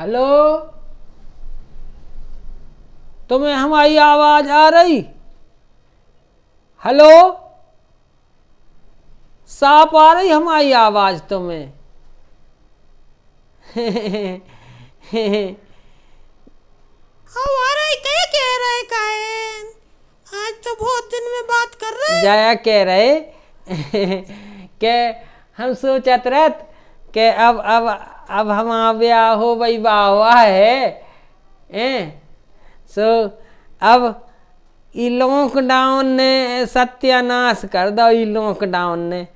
Hello तुम्हें हमारी आवाज आ रही हेलो साफ आ रही हमारी आवाज तुम्हें हाँ, आज तो बहुत दिन में बात कर रहे जाया कह रहे के हम सोचत रहत के अब अब अब हम हो भाई वाह है ए? सो अब ई लॉकडाउन ने सत्यानाश कर दो लॉकडाउन ने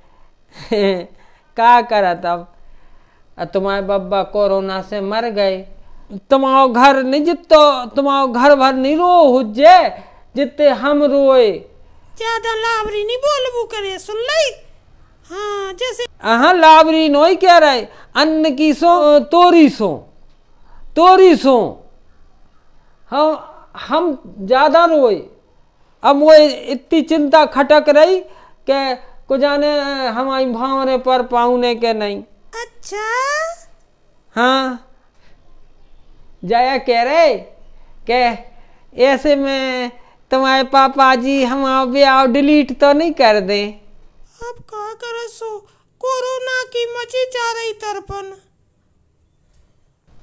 का करा तब तुम्हारे बब्बा कोरोना से मर गए तुम्हारो घर नहीं जितो तुम्हारो घर भर नहीं रो हुजे जितते हम रोए ज्यादा लावरी नहीं बोलबू करे सुन ली हाँ जैसे नो लावरी नोई कह रहा है अन्न की सो तोरी सो तोरी सो हाँ, हम हम ज़्यादा रोए अब वो इतनी चिंता खटक रही के को जाने हमारी भावने पर पाऊने के नहीं अच्छा हाँ जया कह रहे के ऐसे में तुम्हारे पापा जी हम ब्याह डिलीट तो नहीं कर दें अब कहा कर सो कोरोना की मची जा रही तरपन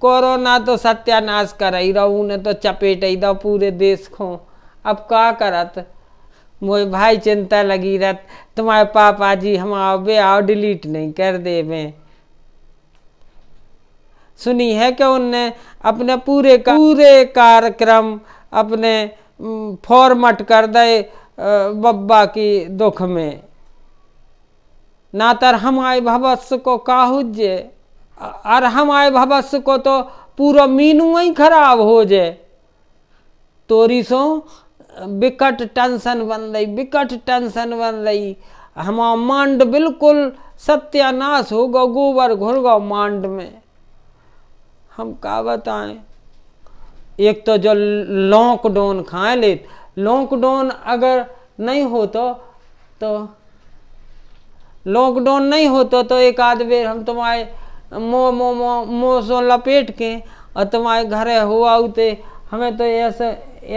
कोरोना तो सत्यानाश कर ही रहा ने तो चपेट ही दो पूरे देश को अब कहा करत मोए भाई चिंता लगी रत तुम्हारे पापा जी हम आवे आओ डिलीट नहीं कर देवे सुनी है कि उनने अपने पूरे का, पूरे कार्यक्रम अपने फॉर्मेट कर दे बब्बा की दुख में ना तर हम आय भवस को जे और हम आय भवस्य को तो पूरा मीनू ही खराब हो जे तोरी सो विकट टेंशन बन रही विकट टेंशन बन रही हमारा मांड बिल्कुल सत्यानाश हो गो गोबर घुर गो मांड में हम का बताए एक तो जो लॉकडाउन खाए ले लॉकडाउन अगर नहीं हो तो, तो लॉकडाउन नहीं होता तो एक आध बेर हम तुम्हारे मो मो मो मो सो लपेट के और तुम्हारे घर हुआ उते हमें तो ऐसे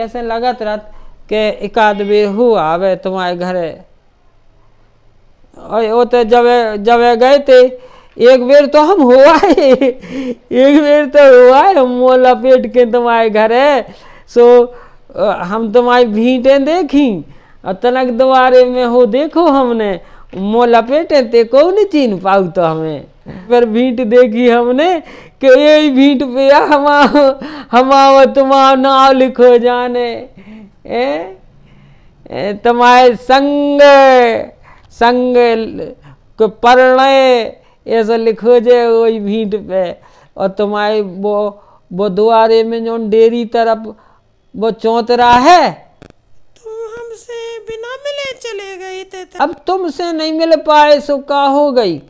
ऐसे लगत रहत के एक आध बेर हुआ आवे तुम्हारे घर और वो तो जब जब गए थे एक बेर तो हम हुआ है एक बेर तो हुआ है मो लपेट के तुम्हारे घर सो हम तुम्हारी भीटें देखी और तनक दुआरे में हो देखो हमने मो लपेटे ते को नहीं चीन पाऊ तो हमें पर भीट देखी हमने के ये भीट पे हमा हमाव तुम्हाव नाव लिखो जाने ए, ए तुम्हारे संग संग को परणय ऐसा लिखो जे वही भीट पे और तुम्हारे वो वो द्वारे में जो डेरी तरफ वो चौतरा है चले गए थे अब तुमसे नहीं मिल पाए सो का हो गई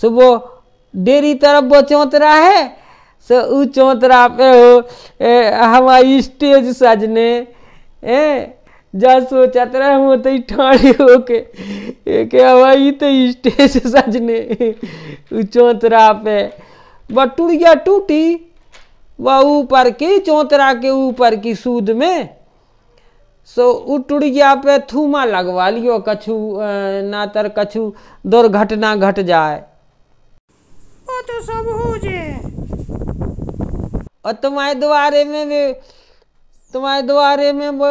सुबह डेरी तरफ वो चौंतरा है सो ऊ चौंतरा पे हो हमारी स्टेज सजने ए जा सोचत रहे हूँ तो ठाड़ी हो के एक हवाई तो स्टेज सजने ऊ चौंतरा पे बटुड़िया टूटी वह ऊपर के चौंतरा के ऊपर की सूद में सो उ उटुड़िया पे थूमा लगवा लियो कछु ना तर कछु दुर्घटना घट जाए वो तो सब हो जे और तुम्हारे द्वारे में वे तुम्हारे द्वारे में वो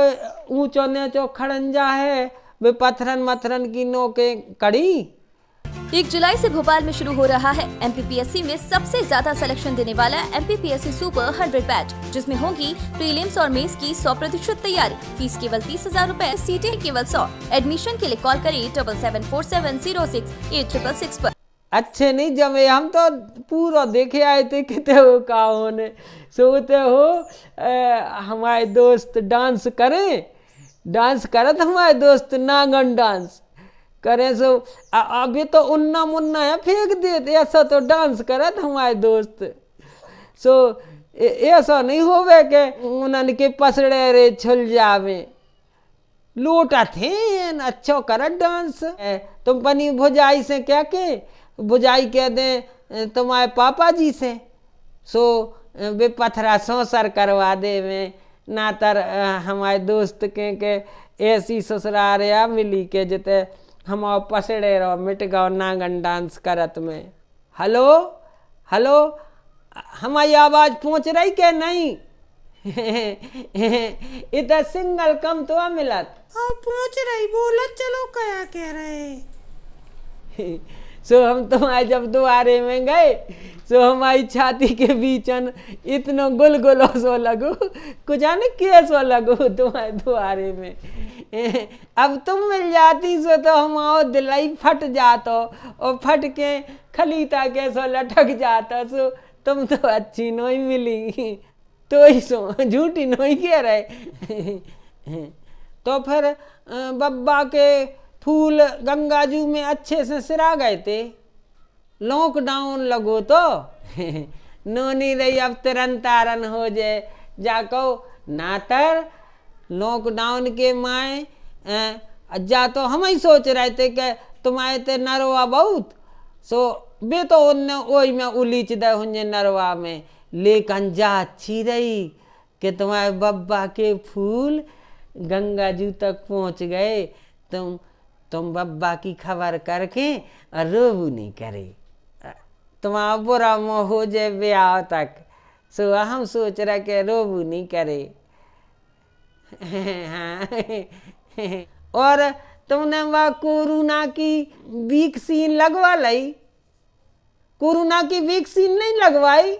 ऊंचो नेचो खड़ंजा है वे पत्थरन मथरन की नोके कड़ी एक जुलाई से भोपाल में शुरू हो रहा है एम में सबसे ज्यादा सिलेक्शन देने वाला सी सुपर हंड्रेड बैच जिसमें होगी प्रीलिम्स और मेस की 100 प्रतिशत तैयारी फीस केवल तीस हजार रूपए सीटें केवल 100 एडमिशन के लिए कॉल करें double seven four seven zero six eight triple six आरोप अच्छे नहीं जमे हम तो पूरा देखे आए थे कितने हो का होने सोते हो हमारे दोस्त डांस करें डांस करत हमारे दोस्त नागन डांस करे सो अभी तो उन्ना मुन्ना है फेंक देते तो ऐसा तो डांस करे तो हमारे दोस्त सो ऐसा नहीं होवे के उन्हन के पसड़े रे छुल जावे लूटा थे अच्छो कर डांस तुम पनी भुजाई से क्या के भुजाई कह दे तुम्हारे पापा जी से सो वे पथरा सो सर करवा दे में ना तर हमारे दोस्त के के ऐसी ससुरारिया मिली के जते हम पसड़े रहो मिट गाओ नांगन डांस करत में हेलो हेलो हमारी आवाज़ पहुंच रही के नहीं इधर सिंगल कम तो मिलत हाँ पहुंच रही बोलत चलो क्या कह रहे सो हम तो आए जब द्वारे में गए सो हमारी छाती के बीचन इतनो गुल गुल सो लगो कुछ आने के सो लगो तुम्हारे द्वारे में अब तुम मिल जाती सो तो हम आओ दिलाई फट जातो और फट के खलीता के सो लटक जाता सो तुम तो अच्छी नोई मिली तो ही सो झूठी नोई कह रहे तो फिर बब्बा के फूल गंगाजू में अच्छे से सिरा गए थे लॉकडाउन लगो तो नोनी रही अब तुरंत तारन हो जाए जाको नातर लॉकडाउन के माए जा तो हम ही सोच रहे थे कि तुम्हारे ते नरवा बहुत सो बे तो उन ओई में उलीच दे हुंजे नरवा में लेकिन जा अच्छी रही कि तुम्हारे बब्बा के फूल गंगा जू तक पहुंच गए तुम तुम बब्बा की खबर करके रोबू नहीं करे तुम्हारा बुरा मोह हो जाए ब्याह तक सो हम सोच रहे कि रोबू नहीं करे और तुमने वह कोरोना की वैक्सीन लगवा ली कोरोना की वैक्सीन नहीं लगवाई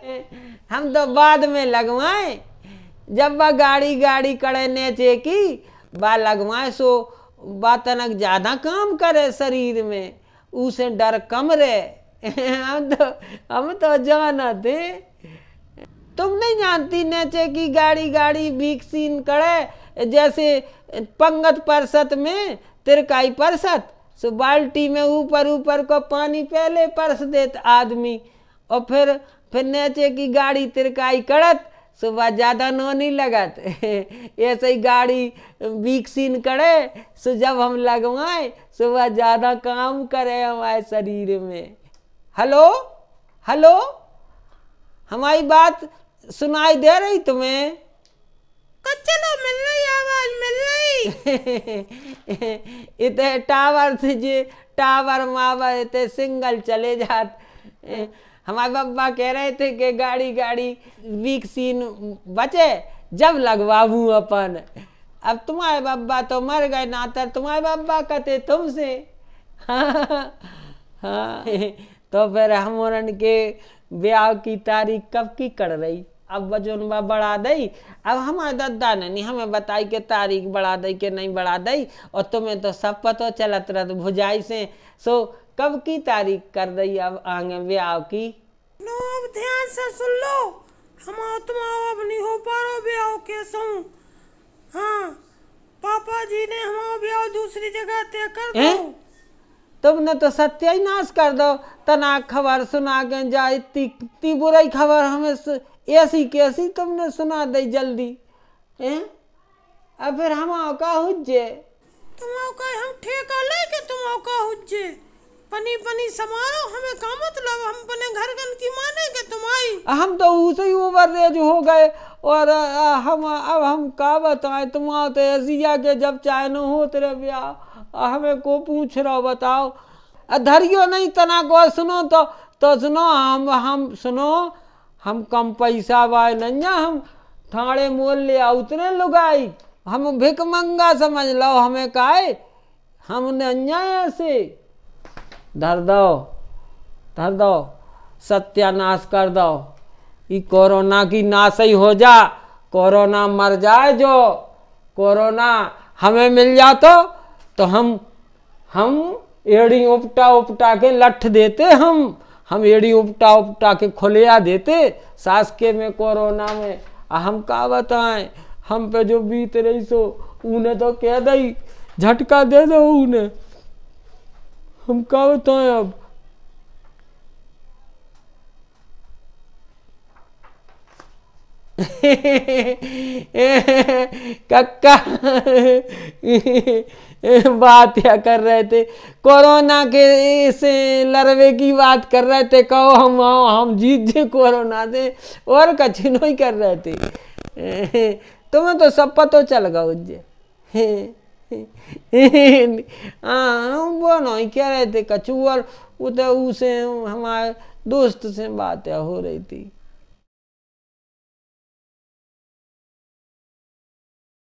हम तो बाद में लगवाए जब वह गाड़ी गाड़ी कड़े नेचे की वह लगवाए सो बातनक ज़्यादा काम करे शरीर में उसे डर कम रहे हम तो हम तो जाना थे तुम नहीं जानती नेचे की गाड़ी गाड़ी भीक्सीन करे जैसे पंगत परसत में तिरकाई परसत सो बाल्टी में ऊपर ऊपर को पानी पहले परस देत आदमी और फिर फिर नेचे की गाड़ी तिरकाई करत सुबह ज़्यादा नो नहीं लगत ऐसे ही गाड़ी विकसिन करे सो जब हम लगवाए सुबह ज़्यादा काम करे हमारे शरीर में हेलो हेलो हमारी बात सुनाई दे रही तुम्हें चलो मिल रही आवाज मिल रही इतने टावर से जे टावर मावर इतने सिंगल चले जाते हमारे पप्पा कह रहे थे कि गाड़ी गाड़ी वीक सीन बचे जब लगवाबू अपन अब तुम्हारे बब्बा तो मर गए नातर तुम्हारे बब्बा कहते तुमसे हाँ, तो फिर हम के ब्याह की तारीख कब की कर रही अब वजनबा बढ़ा दई अब हमारे दद्दा ने नहीं हमें बताई के तारीख बढ़ा दई के नहीं बढ़ा दई और तुम्हें तो सब पता चलत रह भुजाई से सो कब की तारीख कर दई अब आगे ब्याह की लो अब ध्यान से सुन लो हम आत्मा अब नहीं हो पा रहे ब्याह के सू हाँ पापा जी ने हमारा ब्याह दूसरी जगह तय कर दो तुमने तो सत्य ही नाश कर दो तना खबर सुना के जा इतनी बुराई खबर हमें ऐसी कैसी तुमने सुना दे जल्दी हैं अब फिर हम आओ का हुज्जे तुम आओ का हम ठेका लेके तुम आओ का हुज्जे पनी पनी समारो हमें का मतलब हम अपने घर गन की माने के तुम्हारी हम तो उसे ही उम्र रेज हो गए और हम अब हम का बताए तुम आते तो अजिया के जब चाहे न हो तेरे ब्याह हमें को पूछ रहा बताओ धरियो नहीं तना को सुनो तो तो सुनो हम हम सुनो हम कम पैसा वाय नंजा हम ठाणे मोल ले उतने लुगाई हम भिक मंगा समझ लो हमें काय हम नंजा ऐसे धर दो धर दो सत्यानाश कर दो ये कोरोना की नाश ही हो जा कोरोना मर जाए जो कोरोना हमें मिल जा तो तो हम हम एड़ी उपटा उपटा के लठ देते हम हम एड़ी उपटा उपटा के खोलिया देते सास के में कोरोना में हम का बताएं हम पे जो बीत रही सो उन्हें तो कह दई झटका दे दो उन्हें हम क्या बताएं अब कक्का बात क्या कर रहे थे कोरोना के इस लड़वे की बात कर रहे थे कहो हम आओ हम जीत जे कोरोना से और कछिनो ही कर रहे थे तुम्हें तो सब पता चल गया उज्जे हाँ हम कह रहे थे कछुअल वो तो उसे हमारे दोस्त से बातें हो रही थी